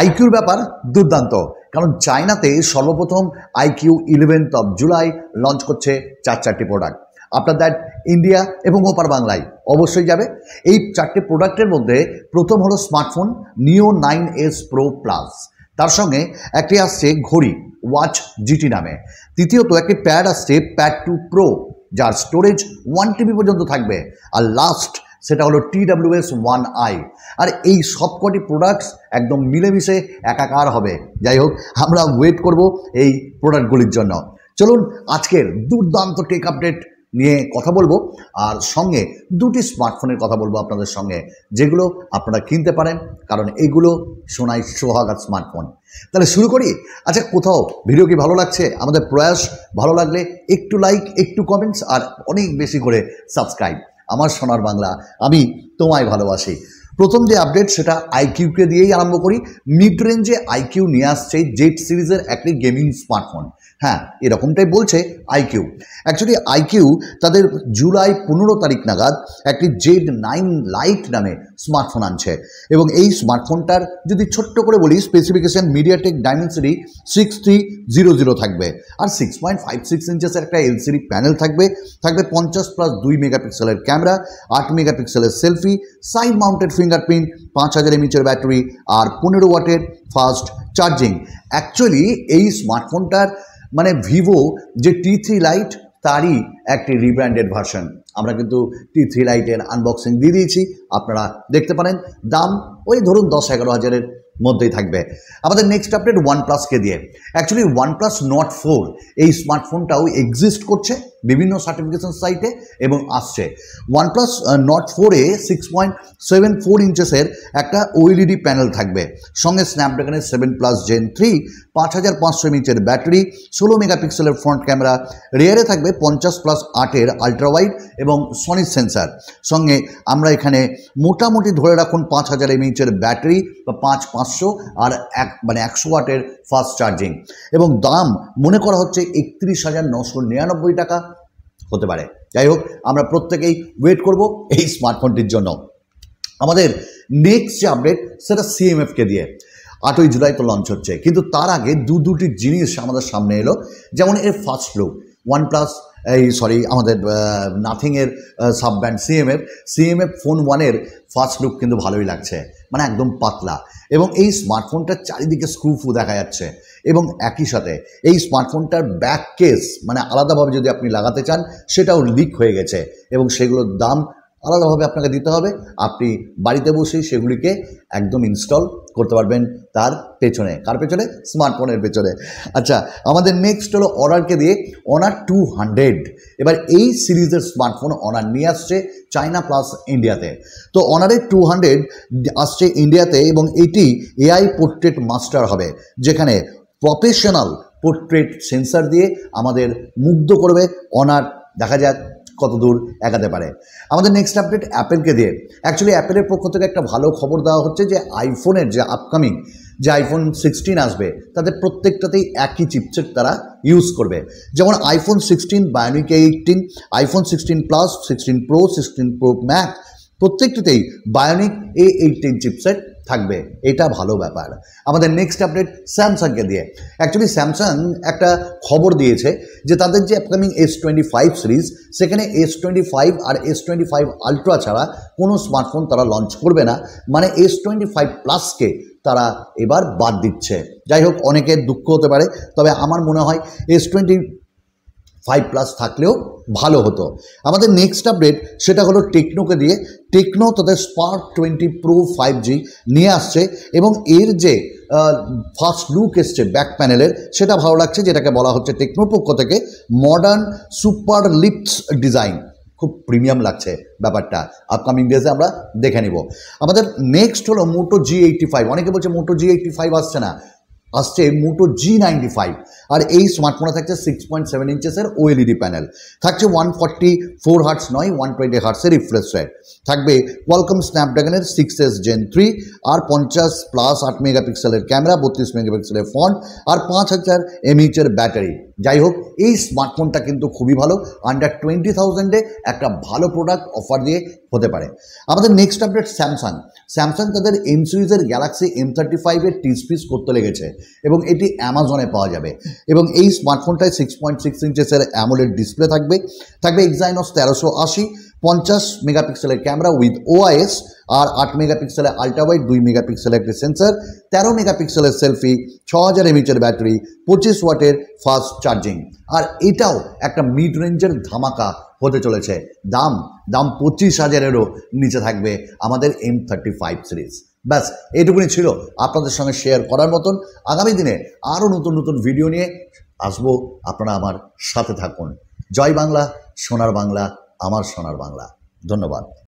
আইকিউর ব্যাপার দুর্দান্ত কারণ চায়নাতে সর্বপ্রথম iQOO eleventh of July launch করছে চার চারটি প্রোডাক্ট আফটার দ্যাট ইন্ডিয়া এবং ওপার বাংলায় অবশ্যই যাবে এই চারটি প্রোডাক্টের মধ্যে প্রথম হলো স্মার্টফোন নিও নাইন এস প্রো প্লাস তার সঙ্গে একটি আসছে ঘড়ি ওয়াচ জিটি নামে তৃতীয়ত একটি প্যাড আসছে প্যাড টু প্রো যার স্টোরেজ ওয়ান টিবি পর্যন্ত থাকবে আর লাস্ট সেটা হলো T S one I R এই সবকটি প্রোডাক্টস একদম মিলেমিশে একাকার হবে যাই হোক আমরা ওয়েট করব এই প্রোডাক্টগুলির জন্য চলুন আজকের দুর্দান্ত টেক আপডেট নিয়ে কথা বলবো আর সঙ্গে দুটি স্মার্টফোনের কথা বলবো আপনাদের সঙ্গে যেগুলো আপনারা কিনতে পারেন কারণ এগুলো সোনাই সোহাগাত স্মার্টফোন তাহলে শুরু করি আচ্ছা কোথাও ভিডিও কি ভালো লাগছে আমাদের প্রয়াস ভালো লাগলে একটু লাইক একটু কমেন্টস আর অনেক বেশি করে সাবস্ক্রাইব আমার সোনার বাংলা আমি তোমায় ভালোবাসি প্রথম যে আপডেট সেটা আইকিউকে দিয়েই আরম্ভ করি মিড রেঞ্জে আইকিউ নিয়ে আসছে জেট সিরিজের একটি গেমিং স্মার্টফোন হ্যাঁ এরকমটাই বলছে আইকিউ অ্যাকচুয়ালি আইকিউ তাদের জুলাই পনেরো তারিখ নাগাদ একটি জেড নাইন লাইট নামে স্মার্টফোন আনছে এবং এই স্মার্টফোনটার যদি ছোট্ট করে বলি specification MediaTek Dimensity six three zero zero থাকবে আর সিক্স পয়েন্ট ফাইভ সিক্স ইঞ্চেসের একটা এলসিডি প্যানেল থাকবে থাকবে পঞ্চাশ প্লাস দুই মেগাপিক্সেলের ক্যামেরা আট মেগাপিক্সেলের সেলফি সাইড মাউন্টেড ফিঙ্গারপ্রিন্ট পাঁচ হাজার এমএচের ব্যাটারি আর পনেরো ওয়াটের ফাস্ট চার্জিং অ্যাকচুয়ালি এই স্মার্টফোনটার মানে ভিভো যে টি থ্রি লাইট তারই একটি রিব্র্যান্ডেড ভার্সন আমরা কিন্তু টি থ্রি লাইটের আনবক্সিং দিয়ে দিয়েছি আপনারা দেখতে পারেন দাম ওই ধরুন দশ এগারো হাজারের মধ্যেই থাকবে আমাদের নেক্সট আপডেট ওয়ান প্লাসকে দিয়ে actually one plus Nord four এই স্মার্টফোনটাও এক্সিস্ট করছে বিভিন্ন সার্টিফিকেশন সাইটে এবং আসছে ওয়ানপ্লাস নট ফোরে সিক্স পয়েন্ট সেভেন ফোর ইঞ্চেসের একটা ওইলিডি প্যানেল e থাকবে সঙ্গে স্ন্যাপড্রাগনের সেভেন প্লাস জেন থ্রি পাঁচ হাজার পাঁচশো ইঞ্চের ব্যাটারি ষোলো মেগাপিক্সেলের ফ্রন্ট ক্যামেরা রেয়ারে থাকবে পঞ্চাশ প্লাস আটের আলট্রাওয়াইড এবং সনিক সেন্সার সঙ্গে আমরা এখানে মোটামুটি ধরে রাখুন পাঁচ হাজার এমএইচের ব্যাটারি বা পাঁচ পাঁচশো আর এক মানে একশো ওয়াটের ফাস্ট চার্জিং এবং দাম মনে করা হচ্ছে একত্রিশ হাজার নশো নিরানব্বই টাকা হতে পারে যাই হোক আমরা প্রত্যেকেই ওয়েট করব এই স্মার্টফোনটির জন্য আমাদের নেক্সট যে আপডেট সেটা সিএমএফকে দিয়ে আটই জুলাই তো লঞ্চ হচ্ছে কিন্তু তার আগে দু দুটি জিনিস আমাদের সামনে এলো যেমন এর ফার্স্ট লুক ওয়ান প্লাস এই সরি আমাদের নাথিংয়ের sub brand CMF CMF phone ওয়ানের ফার্স্ট লুক কিন্তু ভালোই লাগছে মানে একদম পাতলা এবং এই স্মার্টফোনটার চারিদিকে স্ক্রুফু দেখা যাচ্ছে এবং একই সাথে এই স্মার্টফোনটার ব্যাক কেস মানে আলাদাভাবে যদি আপনি লাগাতে চান সেটাও লিক হয়ে গেছে এবং সেগুলোর দাম আলাদাভাবে আপনাকে দিতে হবে আপনি বাড়িতে বসেই সেগুলিকে একদম ইনস্টল করতে পারবেন তার পেছনে কার পেছনে স্মার্টফোনের পেছনে আচ্ছা আমাদের নেক্সট হলো অর্ডারকে দিয়ে অনার টু হান্ড্রেড এবার এই সিরিজের স্মার্টফোন অনার নিয়ে আসছে চায়না প্লাস ইন্ডিয়াতে তো অনারের টু হান্ড্রেড আসছে ইন্ডিয়াতে এবং এটি এআই পোর্ট্রেট মাস্টার হবে যেখানে প্রফেশনাল পোর্ট্রেট সেন্সার দিয়ে আমাদের মুগ্ধ করবে অনার দেখা যাক কত দূর এগাতে পারে আমাদের নেক্সট আপডেট অ্যাপেলকে দিয়ে অ্যাকচুয়ালি অ্যাপেলের পক্ষ থেকে একটা ভালো খবর দেওয়া হচ্ছে যে আইফোনের যে আপকামিং যে আইফোন সিক্সটিন আসবে তাদের প্রত্যেকটাতেই একই চিপসেট তারা ইউজ করবে যেমন iPhone sixteen Bionic eighteen iPhone sixteen plus sixteen pro sixteen pro max প্রত্যেকটিতেই বায়োনিক এ এইটিন চিপসেট থাকবে এটা ভালো ব্যাপার আমাদের নেক্সট আপডেট স্যামসাংকে দিয়ে অ্যাকচুয়ালি স্যামসাং একটা খবর দিয়েছে যে তাদের যে upcoming S twenty five series সেখানে এস টোয়েন্টি ফাইভ আর এস টোয়েন্টি ফাইভ আলট্রা ছাড়া কোনো স্মার্টফোন তারা লঞ্চ করবে না মানে এস টোয়েন্টি ফাইভ প্লাসকে তারা এবার বাদ দিচ্ছে যাই হোক অনেকের দুঃখ হতে পারে তবে আমার মনে হয় এস টোয়েন্টি ফাইভ প্লাস থাকলেও ভালো হতো আমাদের নেক্সট আপডেট সেটা হলো টেকনোকে দিয়ে টেকনো তাদের Spark twenty pro five G নিয়ে আসছে এবং এর যে ফার্স্ট লুক এসছে ব্যাক প্যানেলের সেটা ভালো লাগছে যেটাকে বলা হচ্ছে টেকনোর পক্ষ থেকে মডার্ন সুপার লিপস ডিজাইন খুব প্রিমিয়াম লাগছে ব্যাপারটা আপকামিং ডেজে আমরা দেখে নিব আমাদের নেক্সট হলো মোটো জি এইটটি ফাইভ অনেকে বলছে মোটো জি এইটটি ফাইভ আসছে না আসছে মুটো জি নাইনটি ফাইভ আর এই স্মার্টফোনে থাকছে সিক্স পয়েন্ট সেভেন ইঞ্চেসের ওএলইডি প্যানেল থাকছে ওয়ান ফর্টি ফোর হার্টস নয় ওয়ান টোয়েন্টি হার্টসের রিফ্রেশ রেট থাকবে ওয়েলকাম স্ন্যাপড্রাগনের সিক্স এস জেন থ্রি আর পঞ্চাশ প্লাস আট মেগাপিক্সেলের ক্যামেরা বত্রিশ মেগাপিক্সেলের ফন্ট আর পাঁচ হাজার এমএইচের ব্যাটারি যাই হোক এই স্মার্টফোনটা কিন্তু খুবই ভালো আন্ডার টোয়েন্টি থাউজেন্ডে একটা ভালো প্রোডাক্ট অফার দিয়ে হতে পারে আমাদের নেক্সট আপডেট স্যামসাং স্যামসাং তাদের এম সিরিজের গ্যালাক্সি এম থার্টি ফাইভের টিস পিস করতে লেগেছে এবং এটি অ্যামাজনে পাওয়া যাবে এবং এই স্মার্টফোনটায় সিক্স পয়েন্ট সিক্স ইঞ্চেসের অ্যামোলেড ডিসপ্লে থাকবে থাকবে এক্সাইনস তেরোশো আশি পঞ্চাশ মেগাপিক্সেলের ক্যামেরা উইথ ওআইএস আর আট মেগাপিক্সেলের আল্ট্রাওয়াইড দুই মেগাপিক্সেলের একটি সেন্সার তেরো মেগাপিক্সেলের সেলফি ছ হাজার এমএচের ব্যাটারি পঁচিশ ওয়াটের ফাস্ট চার্জিং আর এটাও একটা মিড রেঞ্জের ধামাকা হতে চলেছে দাম দাম পঁচিশ হাজারেরও নিচে থাকবে আমাদের এম থার্টি ফাইভ সিরিজ ব্যাস এইটুকুনি ছিল আপনাদের সঙ্গে শেয়ার করার মতন আগামী দিনে আরও নতুন নতুন ভিডিও নিয়ে আসবো আপনারা আমার সাথে থাকুন জয় বাংলা সোনার বাংলা আমার সোনার বাংলা ধন্যবাদ